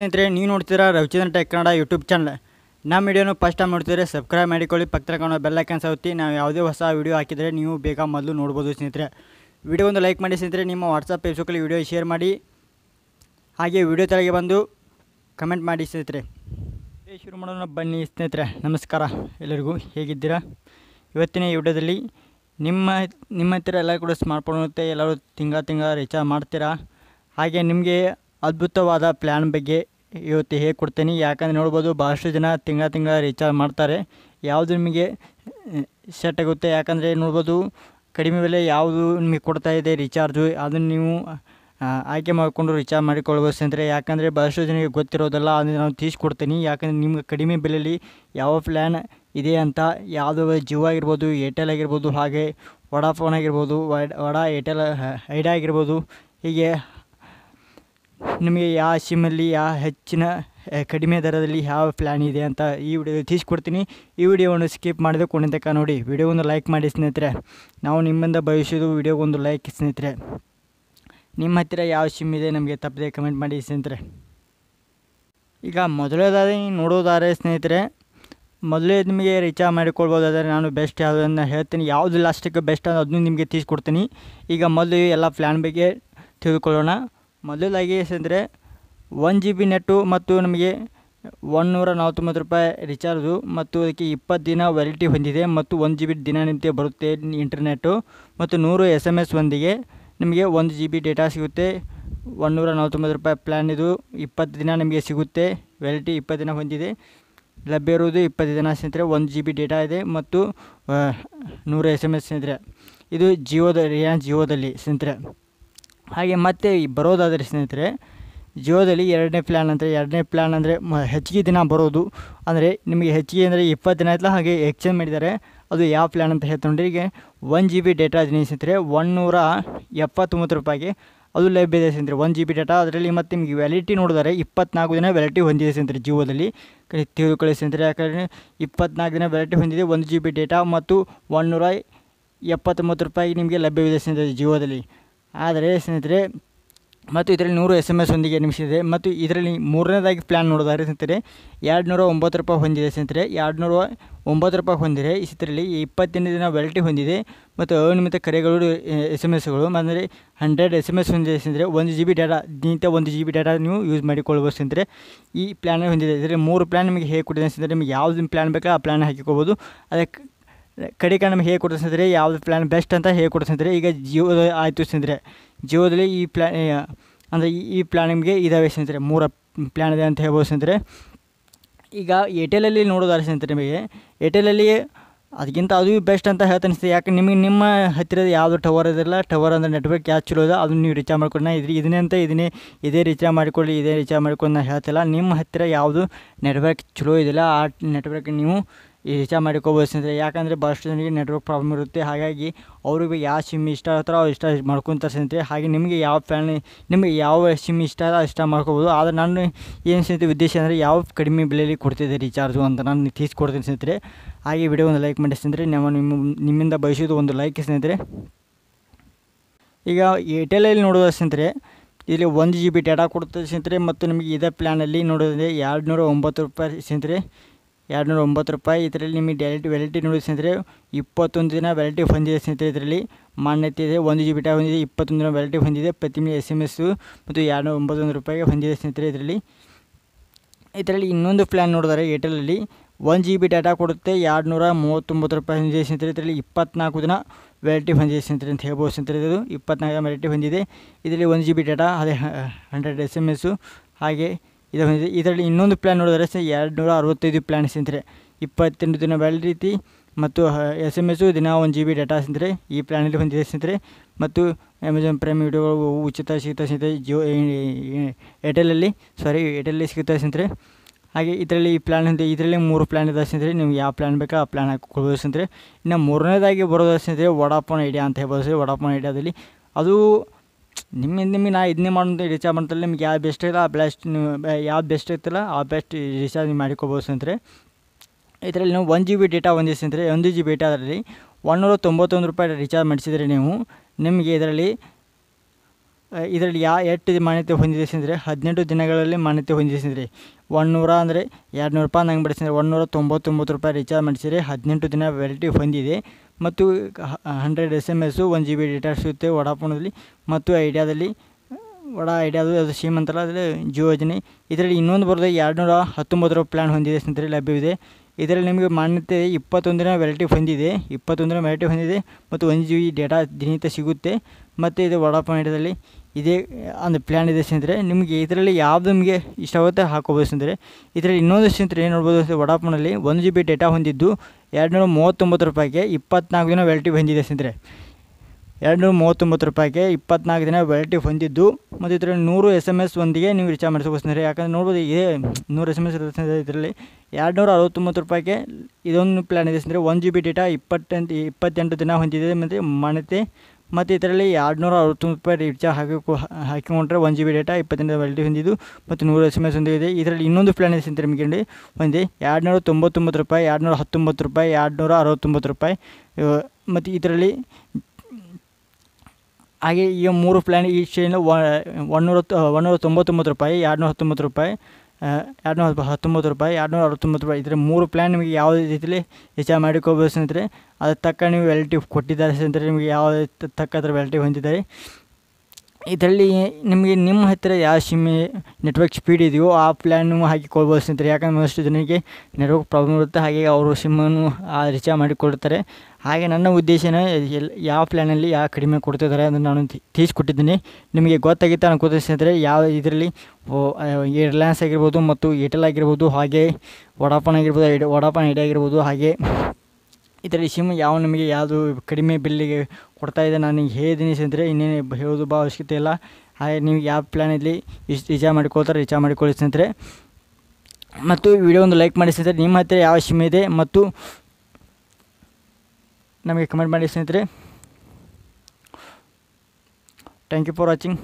ಸ್ನೇಹಿತರೆ ನೀವು ನೋಡ್ತೀರಾ Ravichandra tech Kannada YouTube channel ನಮ್ಮ ವಿಡಿಯೋನು ಫಸ್ಟ್ ಟೈಮ್ ನೋಡ್ತಿದ್ರೆ ಸಬ್ಸ್ಕ್ರೈಬ್ ಮಾಡಿಕೊಳ್ಳಿ ಪಕ್ಕ ಕಾಣೋ ಬೆಲ್ಲೈಕನ್ ಆಗುತ್ತೆ ನಾವು ಯಾವುದೇ ಹೊಸ ವೀಡಿಯೋ ಹಾಕಿದರೆ ನೀವು ಬೇಗ ಮೊದಲು ನೋಡ್ಬೋದು ಸ್ನೇಹಿತರೆ ವಿಡಿಯೋ ಒಂದು ಲೈಕ್ ಮಾಡಿ ಸ್ನೇಹಿತರೆ ನಿಮ್ಮ ವಾಟ್ಸಪ್ ಫೇಸ್ಬುಕ್ಕಲ್ಲಿ ವಿಡಿಯೋ ಶೇರ್ ಮಾಡಿ ಹಾಗೆ ವಿಡಿಯೋ ತೆಳಗೆ ಬಂದು ಕಮೆಂಟ್ ಮಾಡಿ ಸ್ನೇಹಿತರೆ ಶುರು ಮಾಡೋಣ ಬನ್ನಿ ಸ್ನೇಹಿತರೆ ನಮಸ್ಕಾರ ಎಲ್ಲರಿಗೂ ಹೇಗಿದ್ದೀರಾ ಇವತ್ತಿನ ವಿಡಿಯೋದಲ್ಲಿ ನಿಮ್ಮ ನಿಮ್ಮ ಹತ್ತಿರ ಎಲ್ಲ ಕೂಡ ಸ್ಮಾರ್ಟ್ ಫೋನ್ ಇರುತ್ತೆ ಎಲ್ಲರೂ ತಿಂಗಳ ತಿಂಗಳ ರೀಚಾರ್ಜ್ ಮಾಡ್ತೀರಾ ಹಾಗೆ ನಿಮಗೆ ಅದ್ಭುತವಾದ ಪ್ಲ್ಯಾನ್ ಬಗ್ಗೆ ಇವತ್ತು ಹೇಗೆ ಕೊಡ್ತೀನಿ ಯಾಕಂದರೆ ನೋಡ್ಬೋದು ಭಾಳಷ್ಟು ಜನ ತಿಂಗಳ ತಿಂಗಳ ರೀಚಾರ್ಜ್ ಮಾಡ್ತಾರೆ ಯಾವುದು ನಿಮಗೆ ಸೆಟ್ ಆಗುತ್ತೆ ಯಾಕಂದರೆ ನೋಡ್ಬೋದು ಕಡಿಮೆ ಬೆಲೆ ಯಾವುದು ನಿಮಗೆ ಕೊಡ್ತಾ ಇದೆ ರೀಚಾರ್ಜು ಅದನ್ನು ನೀವು ಆಯ್ಕೆ ಮಾಡಿಕೊಂಡು ರಿಚಾರ್ಜ್ ಮಾಡಿಕೊಳ್ಬೋದು ಅಂದರೆ ಯಾಕಂದರೆ ಭಾಳಷ್ಟು ಜನಕ್ಕೆ ಗೊತ್ತಿರೋದಲ್ಲ ಅದನ್ನು ನಾನು ತೀಸ್ಕೊಡ್ತೀನಿ ಯಾಕಂದರೆ ನಿಮ್ಗೆ ಕಡಿಮೆ ಬೆಲೆಯಲ್ಲಿ ಯಾವ ಪ್ಲ್ಯಾನ್ ಇದೆ ಅಂತ ಯಾವುದು ಜಿಯೋ ಆಗಿರ್ಬೋದು ಏರ್ಟೆಲ್ ಆಗಿರ್ಬೋದು ಹಾಗೆ ವಡಾಫೋನ್ ಆಗಿರ್ಬೋದು ವಡಾ ಏರ್ಟೆಲ್ ಐಡಿಯಾ ಆಗಿರ್ಬೋದು ಹೀಗೆ ನಿಮಗೆ ಯಾವ ಸಿಮ್ಮಲ್ಲಿ ಯಾವ ಹೆಚ್ಚಿನ ಕಡಿಮೆ ದರದಲ್ಲಿ ಯಾವ ಪ್ಲ್ಯಾನ್ ಇದೆ ಅಂತ ಈ ವಿಡಿಯೋದಲ್ಲಿ ತಿಳಿಸ್ಕೊಡ್ತೀನಿ ಈ ವಿಡಿಯೋವನ್ನು ಸ್ಕಿಪ್ ಮಾಡಿದ ಕೊನೆ ನೋಡಿ ನೋಡಿ ಒಂದು ಲೈಕ್ ಮಾಡಿ ಸ್ನೇಹಿತರೆ ನಾವು ನಿಮ್ಮಿಂದ ಬಯಸೋದು ವಿಡಿಯೋಗೊಂದು ಲೈಕ್ ಸ್ನೇಹಿತರೆ ನಿಮ್ಮ ಹತ್ತಿರ ಯಾವ ಸಿಮ್ ಇದೆ ನಮಗೆ ತಪ್ಪದೆ ಕಮೆಂಟ್ ಮಾಡಿ ಸ್ನೇಹಿತರೆ ಈಗ ಮೊದಲನೇದಾದ ನೋಡೋದಾದರೆ ಸ್ನೇಹಿತರೆ ಮೊದಲೇ ನಿಮಗೆ ರಿಚಾರ್ಜ್ ಮಾಡಿಕೊಳ್ಬೋದಾದರೆ ನಾನು ಬೆಸ್ಟ್ ಯಾವುದನ್ನು ಹೇಳ್ತೀನಿ ಯಾವುದು ಲಾಸ್ಟಿಗೆ ಬೆಸ್ಟ್ ಅದನ್ನು ನಿಮಗೆ ತಿಳಿಸ್ಕೊಡ್ತೀನಿ ಈಗ ಮೊದಲು ಎಲ್ಲ ಪ್ಲ್ಯಾನ್ ಬಗ್ಗೆ ತಿಳಿದುಕೊಳ್ಳೋಣ ಮೊದಲಾಗಿ ಅಂದರೆ ಒನ್ ಜಿ ಬಿ ನೆಟ್ಟು ಮತ್ತು ನಮಗೆ ಒನ್ನೂರ ನಲವತ್ತೊಂಬತ್ತು ರೂಪಾಯಿ ರಿಚಾರ್ಜು ಮತ್ತು ಅದಕ್ಕೆ ಇಪ್ಪತ್ತು ದಿನ ವ್ಯಾಲಿಟಿ ಹೊಂದಿದೆ ಮತ್ತು ಒಂದು ಜಿ ಬಿ ದಿನನಿತ್ಯ ಬರುತ್ತೆ ಇಂಟರ್ನೆಟ್ಟು ಮತ್ತು ನೂರು ಎಸ್ ಎಮ್ ಎಸ್ ಒಂದಿಗೆ ನಿಮಗೆ ಒಂದು ಜಿ ಬಿ ಡೇಟಾ ಸಿಗುತ್ತೆ ಒನ್ನೂರ ನಲವತ್ತೊಂಬತ್ತು ರೂಪಾಯಿ ಪ್ಲ್ಯಾನ್ ಇದು ಇಪ್ಪತ್ತು ದಿನ ನಿಮಗೆ ಸಿಗುತ್ತೆ ವ್ಯಾಲಿಟಿ ಇಪ್ಪತ್ತು ದಿನ ಹೊಂದಿದೆ ಲಭ್ಯ ಇರುವುದು ಇಪ್ಪತ್ತು ದಿನ ಸ್ನೇಹಿತರೆ ಒಂದು ಜಿ ಬಿ ಡೇಟಾ ಇದೆ ಮತ್ತು ನೂರು ಎಸ್ ಎಮ್ ಎಸ್ ಸ್ನೇಹಿತರೆ ಇದು ಜಿಯೋದ ರಿಯಾನ್ ಜಿಯೋದಲ್ಲಿ ಸ್ನೇಹಿತರೆ ಹಾಗೆ ಮತ್ತೆ ಬರೋದಾದರೆ ಸ್ನೇಹಿತರೆ ಜಿಯೋದಲ್ಲಿ ಎರಡನೇ ಪ್ಲ್ಯಾನ್ ಅಂದರೆ ಎರಡನೇ ಪ್ಲ್ಯಾನ್ ಅಂದರೆ ಮ ಹೆಚ್ಚಿಗೆ ದಿನ ಬರೋದು ಅಂದರೆ ನಿಮಗೆ ಹೆಚ್ಚಿಗೆ ಅಂದರೆ ಇಪ್ಪತ್ತು ದಿನ ಆಯ್ತಲ್ಲ ಹಾಗೆ ಎಕ್ಸ್ಚೇಂಜ್ ಮಾಡಿದ್ದಾರೆ ಅದು ಯಾವ ಪ್ಲ್ಯಾನ್ ಅಂತ ಹೇಳ್ತೊಂಡ್ರೆ ಈಗ ಒನ್ ಜಿ ಬಿ ಡೇಟಾ ಸ್ನೇಹಿತರೆ ಒನ್ನೂರ ಎಪ್ಪತ್ತೊಂಬತ್ತು ರೂಪಾಯಿಗೆ ಅದು ಲಭ್ಯ ಇದೆ ಸ್ನೇಹಿತರೆ ಒನ್ ಜಿ ಬಿ ಡೇಟಾ ಅದರಲ್ಲಿ ಮತ್ತು ನಿಮಗೆ ವ್ಯಾಲಿಟಿ ನೋಡಿದರೆ ಇಪ್ಪತ್ನಾಲ್ಕು ದಿನ ವ್ಯಾಲಿಟಿ ಹೊಂದಿದೆ ಸ್ನೇಹಿತರೆ ಜಿಯೋದಲ್ಲಿ ತಿಳ್ಕೊಳ್ಳಿ ಸ್ನೇಹಿತರೆ ಯಾಕಂದರೆ ಇಪ್ಪತ್ನಾಲ್ಕು ದಿನ ವ್ಯಾಲಿಟಿ ಹೊಂದಿದೆ ಒಂದು ಜಿ ಬಿ ಡೇಟಾ ಮತ್ತು ಒನ್ನೂರ ಎಪ್ಪತ್ತೊಂಬತ್ತು ರೂಪಾಯಿಗೆ ನಿಮಗೆ ಲಭ್ಯವಿದೆ ಸ್ನೇಹಿತರೆ ಜಿಯೋದಲ್ಲಿ ಆದರೆ ಸ್ನೇಹಿತರೆ ಮತ್ತು ಇದರಲ್ಲಿ ನೂರು ಎಸ್ ಎಮ್ ಎಸ್ ಒಂದಿಗೆ ನಿಮಿಷಿದೆ ಮತ್ತು ಇದರಲ್ಲಿ ಮೂರನೇದಾಗಿ ಪ್ಲ್ಯಾನ್ ನೋಡೋದಾದ್ರೆ ಸ್ನೇಹಿತರೆ ಎರಡು ನೂರ ಒಂಬತ್ತು ರೂಪಾಯಿ ಹೊಂದಿದೆ ಸ್ನೇಹಿತರೆ ಎರಡು ನೂರ ಒಂಬತ್ತು ರೂಪಾಯಿ ಹೊಂದಿದೆ ಈ ಚಿತ್ರದಲ್ಲಿ ಇಪ್ಪತ್ತೆಂಟು ದಿನ ವ್ಯಾಲಿಟಿ ಹೊಂದಿದೆ ಮತ್ತು ಅನಿಮಿತ ಕರೆಗಳು ಎಸ್ ಎಮ್ ಎಸ್ಗಳು ಅಂದರೆ ಹಂಡ್ರೆಡ್ ಎಸ್ ಎಮ್ ಎಸ್ ಹೊಂದಿದೆ ಸ್ನೇಹಿತರೆ ಒಂದು ಜಿ ಬಿ ಡಾಟಾ ದಿನಿತ ಒಂದು ಜಿ ಬಿ ಡಾಟಾ ನೀವು ಯೂಸ್ ಮಾಡಿಕೊಳ್ಬೋದು ಸ್ನೇಹಿತರೆ ಈ ಪ್ಲ್ಯಾನ್ ಹೊಂದಿದೆ ಇದರಲ್ಲಿ ಮೂರು ಪ್ಲ್ಯಾನ್ ನಿಮಗೆ ಹೇಗೆ ಕೊಟ್ಟಿದೆ ಸ್ನೇಹಿತರೆ ನಿಮಗೆ ಯಾವ್ದು ಪ್ಲ್ಯಾನ್ ಬೇಕೋ ಆ ಪ್ಲ್ಯಾನ್ ಹಾಕಿಕೊಬೋದು ಅದಕ್ಕೆ ಕಡೆಗೆ ನಮಗೆ ಹೇಗೆ ಸಂದ್ರೆ ಯಾವುದು ಪ್ಲ್ಯಾನ್ ಬೆಸ್ಟ್ ಅಂತ ಹೇಗೆ ಸಂದ್ರೆ ಈಗ ಜಿಯೋದ ಆಯಿತು ಸ್ನೇಹಿತರೆ ಜಿಯೋದಲ್ಲಿ ಈ ಪ್ಲ್ಯಾನ್ ಅಂದರೆ ಈ ಪ್ಲ್ಯಾನ್ ನಿಮಗೆ ಇದಾವೆ ಸ್ನೇಹಿತರೆ ಮೂರು ಪ್ಲ್ಯಾನ್ ಇದೆ ಅಂತ ಹೇಳ್ಬೋದು ಸ್ನೇಹಿತರೆ ಈಗ ಏರ್ಟೆಲಲ್ಲಿ ನೋಡೋದಾದ್ರೆ ಸ್ನೇಹಿತರೆ ನಿಮಗೆ ಏರ್ಟೆಲಲ್ಲಿ ಅದಕ್ಕಿಂತ ಅದು ಬೆಸ್ಟ್ ಅಂತ ಹೇಳ್ತಾ ಅನಿಸ್ತದೆ ಯಾಕೆ ನಿಮಗೆ ನಿಮ್ಮ ಹತ್ತಿರದ ಯಾವುದು ಟವರ್ ಇದಿಲ್ಲ ಟವರ್ ಅಂದರೆ ನೆಟ್ವರ್ಕ್ ಯಾವ್ದು ಚಲೋ ಇದೆ ಅದನ್ನು ನೀವು ರಿಚಾರ್ಜ್ ಮಾಡ್ಕೊಂಡು ಇದ್ರಿ ಇದನ್ನೇ ಅಂತ ಇದನ್ನೇ ಇದೇ ರಿಚಾರ್ಜ್ ಮಾಡಿಕೊಳ್ಳಿ ಇದೇ ರಿಚಾರ್ಜ್ ಮಾಡಿಕೊಂಡು ನಾನು ಹೇಳ್ತಿಲ್ಲ ನಿಮ್ಮ ಹತ್ತಿರ ಯಾವುದು ನೆಟ್ವರ್ಕ್ ಚಲೋ ಇದಿಲ್ಲ ಆ ನೆಟ್ವರ್ಕ್ ನೀವು ಈ ರಿಚಾರ್ಜ್ ಮಾಡ್ಕೋಬೋದು ಅಂದರೆ ಯಾಕಂದರೆ ಭಾಳಷ್ಟು ಜನರಿಗೆ ನೆಟ್ವರ್ಕ್ ಪ್ರಾಬ್ಲಮ್ ಇರುತ್ತೆ ಹಾಗಾಗಿ ಅವ್ರಿಗೆ ಯಾವ ಸಿಮ್ ಇಷ್ಟ ಆಗುತ್ತೋ ಅವ್ರು ಇಷ್ಟ ಮಾಡ್ಕೊತಾರೆ ಸ್ನೇಹಿತರೆ ಹಾಗೆ ನಿಮಗೆ ಯಾವ ಫ್ಯಾನ್ ನಿಮಗೆ ಯಾವ ಸಿಮ್ ಇಷ್ಟ ಆದ ಇಷ್ಟ ಮಾಡ್ಕೋಬೋದು ಆದರೆ ನಾನು ಏನು ಸ್ನೇಹಿತರೆ ಉದ್ದೇಶ ಅಂದರೆ ಯಾವ ಕಡಿಮೆ ಬೆಲೆಯಲ್ಲಿ ಕೊಡ್ತಿದ್ದೆ ರೀಚಾರ್ಜು ಅಂತ ನಾನು ತೀಸ್ಕೊಡ್ತೀನಿ ಸ್ನೇಹಿತರೆ ಹಾಗೆ ವಿಡಿಯೋ ಒಂದು ಲೈಕ್ ಮಾಡಿ ಸ್ನೇಹಿತರೆ ನಮ್ಮ ನಿಮ್ಮ ನಿಮ್ಮಿಂದ ಬಯಸೋದು ಒಂದು ಲೈಕ್ ಸ್ನೇಹಿತರೆ ಈಗ ಏರ್ಟೆಲಲ್ಲಿ ನೋಡೋದು ಸ್ನೇಹಿತರೆ ಇಲ್ಲಿ ಒಂದು ಜಿ ಬಿ ಡೇಟಾ ಕೊಡ್ತದೆ ಸ್ನೇಹಿತರೆ ಮತ್ತು ನಿಮಗೆ ಇದೇ ಪ್ಲ್ಯಾನಲ್ಲಿ ನೋಡೋದಂದರೆ ಎರಡು ನೂರ ಒಂಬತ್ತು ರೂಪಾಯಿ ಸ್ನೇಹಿತರೆ ಎರಡುನೂರ ಒಂಬತ್ತು ರೂಪಾಯಿ ಇದರಲ್ಲಿ ನಿಮಗೆ ಡೈರೆಕ್ಟ್ ವೆರೈಟಿ ನೋಡಿ ಸ್ನೇಹಿತರೆ ಇಪ್ಪತ್ತೊಂದು ದಿನ ವೆರೈಟಿ ಹೊಂದಿದೆ ಸ್ನೇಹಿತರೆ ಇದರಲ್ಲಿ ಮಾನ್ಯತೆ ಇದೆ ಒಂದು ಜಿ ಬಿ ಡೇಟಾ ಹೊಂದಿದೆ ಇಪ್ಪತ್ತೊಂದು ದಿನ ವೆರೈಟಿ ಹೊಂದಿದೆ ಪ್ರತಿ ಮಿನಿ ಎಸ್ ಎಮ್ ಎಸ್ಸು ಮತ್ತು ಎರಡುನೂರ ಒಂಬತ್ತೊಂದು ರೂಪಾಯಿಗೆ ಹೊಂದಿದೆ ಸ್ನೇಹಿತರೆ ಇದರಲ್ಲಿ ಇದರಲ್ಲಿ ಇನ್ನೊಂದು ಪ್ಲ್ಯಾನ್ ನೋಡಿದರೆ ಏರ್ಟೆಲಲ್ಲಿ ಒನ್ ಜಿ ಬಿ ಡಾಟಾ ಕೊಡುತ್ತೆ ಎರಡುನೂರ ಮೂವತ್ತೊಂಬತ್ತು ರೂಪಾಯಿ ಹೊಂದಿದೆ ಸ್ನೇಹಿತರೆ ಇದರಲ್ಲಿ ಇಪ್ಪತ್ನಾಲ್ಕು ದಿನ ವೆರೈಟಿ ಹೊಂದಿದೆ ಸ್ನೇಹಿತರೆ ಅಂತ ಹೇಳ್ಬೋದು ಸ್ನೇಹಿತರೆ ಇದು ಇಪ್ಪತ್ನಾಲ್ಕು ದಿನ ವೆರೈಟಿ ಹೊಂದಿದೆ ಇದರಲ್ಲಿ ಒನ್ ಜಿ ಬಿ ಡಾಟಾ ಅದೇ ಹಂಡ್ರೆಡ್ ಎಸ್ ಎಮ್ ಎಸ್ಸು ಹಾಗೆ ಇದರಲ್ಲಿ ಇದರಲ್ಲಿ ಇನ್ನೊಂದು ಪ್ಲ್ಯಾನ್ ನೋಡಿದರೆ ಸಹ ಎರಡು ನೂರ ಅರವತ್ತೈದು ಪ್ಲ್ಯಾನ್ ಅಂದರೆ ಇಪ್ಪತ್ತೆಂಟು ದಿನ ವ್ಯಾಲಿಡಿಟಿ ಮತ್ತು ಎಸ್ ಎಮ್ ಎಸ್ಸು ದಿನ ಒಂದು ಜಿ ಬಿ ಡಾಟಾ ಸಿಂತ್ರೆ ಈ ಪ್ಲ್ಯಾನಲ್ಲಿ ಹೊಂದಿದೆ ಸಿಂತ್ರೆ ಮತ್ತು ಅಮೆಝಾನ್ ಪ್ರೈಮ್ ವಿಡಿಯೋಗಳು ಉಚಿತ ಸಿಗ್ತಾ ಸಿಂತ್ರೆ ಜಿಯೋ ಏರ್ಟೆಲಲ್ಲಿ ಸಾರಿ ಏರ್ಟೆಲಲ್ಲಿ ಸಿಗ್ತಾ ಸಿಂತ್ರೆ ಹಾಗೆ ಇದರಲ್ಲಿ ಈ ಪ್ಲ್ಯಾನ್ ಅಂದರೆ ಇದರಲ್ಲಿ ಮೂರು ಪ್ಲ್ಯಾನ್ ಇದೆ ಅಂದರೆ ನಿಮ್ಗೆ ಯಾವ ಪ್ಲ್ಯಾನ್ ಬೇಕೋ ಆ ಪ್ಲ್ಯಾನ್ ಹಾಕಿಕೊಳ್ಬೋದು ಅಂದರೆ ಇನ್ನು ಮೂರನೇದಾಗಿ ಬರೋದು ಅಂದರೆ ವಡಾಫೋನ್ ಐಡಿಯಾ ಅಂತ ಹೇಳ್ಬೋದು ವಡಾಫೋನ್ ಐಡಿಯಾದಲ್ಲಿ ಅದು ನಿಮ್ಮ ನಿಮಗೆ ನಾ ಇದನ್ನೇ ಮಾಡೋದು ರೀಚಾರ್ಜ್ ಮಾಡ್ತಲ್ಲ ನಿಮ್ಗೆ ಯಾವ ಬೆಸ್ಟ್ ಇಲ್ಲ ಆ ಬೆಸ್ಟ್ ನೀವು ಯಾವ್ದು ಬೆಸ್ಟ್ ಇರ್ತಲ್ಲ ಆ ಬೆಸ್ಟ್ ರೀಚಾರ್ಜ್ ಮಾಡ್ಕೋಬೋದು ಸ್ನೇಹಿತರೆ ಇದರಲ್ಲಿ ನೀವು ಒನ್ ಜಿ ಬಿ ಡೇಟಾ ಹೊಂದಿಸಿ ಅಂದರೆ ಒಂದು ಜಿ ಬಿ ಡೇಟಾದಲ್ಲಿ ಒನ್ನೂರ ತೊಂಬತ್ತೊಂದು ರೂಪಾಯಿ ರೀಚಾರ್ಜ್ ಮಾಡಿಸಿದರೆ ನೀವು ನಿಮಗೆ ಇದರಲ್ಲಿ ಇದರಲ್ಲಿ ಯಾ ಎಷ್ಟು ಮಾನ್ಯತೆ ಹೊಂದಿದೆ ಅಂದರೆ ಹದಿನೆಂಟು ದಿನಗಳಲ್ಲಿ ಮಾನ್ಯತೆ ಹೊಂದಿದೆ ಒಂದು ಒನ್ನೂರ ಅಂದರೆ ಎರಡು ನೂರು ರೂಪಾಯಿ ನಂಗೆ ಬಡಿಸಿದ್ರೆ ಒನ್ನೂರ ತೊಂಬತ್ತೊಂಬತ್ತು ರೂಪಾಯಿ ರೀಚಾರ್ಜ್ ಮಾಡಿಸಿದರೆ ಹದಿನೆಂಟು ದಿನ ವ್ಯಾಲಿಟಿ ಹೊಂದಿದೆ ಮತ್ತು hundred S M S one G B data ಸಿಗುತ್ತೆ ವೊಡಾಫೋನಲ್ಲಿ ಮತ್ತು ಐಡಿಯಾದಲ್ಲಿ ವಡಾ ಐಡಿಯಾದ ಅದು ಸಿಮ್ ಅದರಲ್ಲಿ ಜಿಯೋ ಯೋಜನೆ ಇದರಲ್ಲಿ ಇನ್ನೊಂದು ಬರೋದು ಎರಡುನೂರ ಹತ್ತೊಂಬತ್ತು ರೂಪಾಯಿ ಪ್ಲ್ಯಾನ್ ಹೊಂದಿದೆ ಸ್ನೇಹಿತರೆ ಲಭ್ಯವಿದೆ ಇದರಲ್ಲಿ ನಿಮಗೆ ಮಾನ್ಯತೆ ಇಪ್ಪತ್ತೊಂದಿನ ವೆರೈಟಿ ಹೊಂದಿದೆ ಇಪ್ಪತ್ತೊಂದಿನ ವೆರೈಟಿ ಹೊಂದಿದೆ ಮತ್ತು ಒನ್ ಜಿ ಬಿ ಡೇಟಾ ದಿನಿತ ಸಿಗುತ್ತೆ ಮತ್ತು ಇದು ವಡಾಫೋನ್ ಐಡಿಯಾದಲ್ಲಿ ಇದೇ ಒಂದು ಪ್ಲ್ಯಾನ್ ಇದೆ ಸ್ನೇಹಿತರೆ ನಿಮಗೆ ಇದರಲ್ಲಿ ಯಾವ್ದು ನಿಮಗೆ ಇಷ್ಟವಾಗುತ್ತೆ ಹಾಕೋಬೋದು ಸ್ನೇಹಿತರೆ ಇದರಲ್ಲಿ ಇನ್ನೊಂದು ಸ್ನೇಹಿತರೆ ಏನು ನೋಡ್ಬೋದು ವಡಾಪನಲ್ಲಿ ಒಂದು ಜಿ ಬಿ ಡೇಟಾ ಹೊಂದಿದ್ದು ಎರಡುನೂರ ಮೂವತ್ತೊಂಬತ್ತು ರೂಪಾಯಿಗೆ ಇಪ್ಪತ್ನಾಲ್ಕು ದಿನ ವ್ಯಾಲಿಟಿ ಹೊಂದಿದೆ ಸ್ನೇಹಿತರೆ ಎರಡುನೂರ ಮೂವತ್ತೊಂಬತ್ತು ರೂಪಾಯಿಗೆ ಇಪ್ಪತ್ನಾಲ್ಕು ದಿನ ವ್ಯಾಲಿಟಿ ಹೊಂದಿದ್ದು ಮತ್ತು ಇದರಲ್ಲಿ ನೂರು ಎಸ್ ಎಮ್ ಎಸ್ ಒಂದಿಗೆ ನೀವು ರಿಚಾರ್ಜ್ ಮಾಡಿಸ್ಬೋದು ಸ್ನೇಹಿತರೆ ಯಾಕಂದರೆ ನೋಡ್ಬೋದು ಇದೇ ನೂರು ಎಸ್ ಎಮ್ ಎಸ್ ಇರುತ್ತೆ ಇದರಲ್ಲಿ ಎರಡುನೂರ ಅರವತ್ತೊಂಬತ್ತು ರೂಪಾಯಿಗೆ ಇದೊಂದು ಪ್ಲ್ಯಾನ್ ಇದೆ ಸ್ನೇಹಿತರೆ ಒಂದು ಜಿ ಬಿ ಡೇಟಾ ಇಪ್ಪತ್ತೆಂಟು ಇಪ್ಪತ್ತೆಂಟು ದಿನ ಹೊಂದಿದೆ ಮತ್ತು ಮಾನ್ಯತೆ ಮತ್ತು ಇದರಲ್ಲಿ ಎರಡುನೂರ ಅರವತ್ತೊಂದು ರೂಪಾಯಿ ರೀಚಾರ್ಜ್ ಹಾಕಿ ಹಾಕಿಕೊಂಡ್ರೆ ಒನ್ ಜಿ ಬಿ ಡೇಟಾ ಇಪ್ಪತ್ತೆಂಟು ವ್ಯಾಲಿಟಿ ಹೊಂದಿದ್ದು ಮತ್ತು ನೂರು ಎಸ್ ಎಮ್ ಎಸ್ ಹೊಂದಿದೆ ಇದರಲ್ಲಿ ಇನ್ನೊಂದು ಪ್ಲ್ಯಾನ್ ಎಸ್ ಅಂತ ನಿಮಗೆ ಒಂದೇ ಎರಡುನೂರ ತೊಂಬತ್ತೊಂಬತ್ತು ರೂಪಾಯಿ ಎರಡುನೂರ ಹತ್ತೊಂಬತ್ತು ರೂಪಾಯಿ ಎರಡುನೂರ ಅರವತ್ತೊಂಬತ್ತು ರೂಪಾಯಿ ಮತ್ತು ಇದರಲ್ಲಿ ಹಾಗೆ ಈಗ ಮೂರು ಪ್ಲ್ಯಾನ್ ಈ ಒ ಒನ್ನೂರ ಒನ್ನೂರ ತೊಂಬತ್ತೊಂಬತ್ತು ರೂಪಾಯಿ ಎರಡುನೂರ ಹತ್ತೊಂಬತ್ತು ರೂಪಾಯಿ ಎರಡುನೂರ ಹತ್ತೊಂಬತ್ತು ರೂಪಾಯಿ ಎರಡುನೂರ ಅರವತ್ತೊಂಬತ್ತು ರೂಪಾಯಿ ಇದರ ಮೂರು ಪ್ಲ್ಯಾನ್ ನಿಮಗೆ ಯಾವ ರೀತಿಯಲ್ಲಿ ಹೆಚ್ಚ ಮಾಡಿಕೋಬೋದು ಸ್ನೇಹಿತರೆ ಅದಕ್ಕೆ ತಕ್ಕ ನೀವು ವ್ಯಾಲಿಟಿ ಕೊಟ್ಟಿದ್ದಾರೆ ಸ್ನೇಹಿತರೆ ನಿಮಗೆ ಯಾವ ತಕ್ಕ ಥರ ವ್ಯಾಲಿಟಿ ಹೊಂದಿದ್ದಾರೆ ಇದರಲ್ಲಿ ನಿಮಗೆ ನಿಮ್ಮ ಹತ್ತಿರ ಯಾವ ಸಿಮ್ಮೆ ನೆಟ್ವರ್ಕ್ ಸ್ಪೀಡ್ ಇದೆಯೋ ಆ ಪ್ಲ್ಯಾನು ಹಾಕಿ ಹಾಕಿಕೊಳ್ಬೋದು ಸ್ನೇಹಿತರೆ ಯಾಕಂದ್ರೆ ಅಷ್ಟು ಜನರಿಗೆ ನೆಟ್ವರ್ಕ್ ಪ್ರಾಬ್ಲಮ್ ಇರುತ್ತೆ ಹಾಗೆ ಅವರು ಸಿಮ್ಮನ್ನು ರಿಚಾರ್ಜ್ ಮಾಡಿಕೊಡ್ತಾರೆ ಹಾಗೆ ನನ್ನ ಉದ್ದೇಶನ ಎಲ್ ಯಾವ ಪ್ಲ್ಯಾನಲ್ಲಿ ಯಾವ ಕಡಿಮೆ ಕೊಡ್ತಿದ್ದಾರೆ ಅದನ್ನು ನಾನು ತಿಳಿಸ್ಕೊಟ್ಟಿದ್ದೀನಿ ನಿಮಗೆ ಗೊತ್ತಾಗಿತ್ತು ಗೊತ್ತ ಸ್ನೇಹಿತರೆ ಯಾವ ಇದರಲ್ಲಿ ರಿಲಯನ್ಸ್ ಆಗಿರ್ಬೋದು ಮತ್ತು ಏರ್ಟೆಲ್ ಆಗಿರ್ಬೋದು ಹಾಗೆ ವಡಾಫೋನ್ ಆಗಿರ್ಬೋದು ಐಡಿ ವಡಾಫೋನ್ ಐಡಿಯಾ ಆಗಿರ್ಬೋದು ಹಾಗೆ ಇದರಲ್ಲಿ ಸಿಮ್ ಯಾವ ನಿಮಗೆ ಯಾವುದು ಕಡಿಮೆ ಬಿಲ್ಲಿಗೆ ಇದೆ ನಾನು ಈಗ ಹೇಳಿದ್ದೀನಿ ಸ್ನೇಹಿತರೆ ಇನ್ನೇನು ಹೇಳೋದು ಭಾಳ ಅವಶ್ಯಕತೆ ಇಲ್ಲ ಹಾಗೆ ನೀವು ಯಾವ ಪ್ಲ್ಯಾನ್ ಇರಲಿ ಇಷ್ಟು ರಿಚಾರ್ಜ್ ಮಾಡ್ಕೊಳ್ತಾರೆ ರಿಚಾರ್ಜ್ ಮಾಡಿಕೊಳ್ಳಿ ಸ್ನೇಹಿತರೆ ಮತ್ತು ವಿಡಿಯೋ ಒಂದು ಲೈಕ್ ಮಾಡಿ ಸ್ನೇಹಿತರೆ ನಿಮ್ಮ ಹತ್ತಿರ ಯಾವ ಸಿಮ್ ಇದೆ ಮತ್ತು ನಮಗೆ ಕಮೆಂಟ್ ಮಾಡಿ ಸ್ನೇಹಿತರೆ ಥ್ಯಾಂಕ್ ಯು ಫಾರ್ ವಾಚಿಂಗ್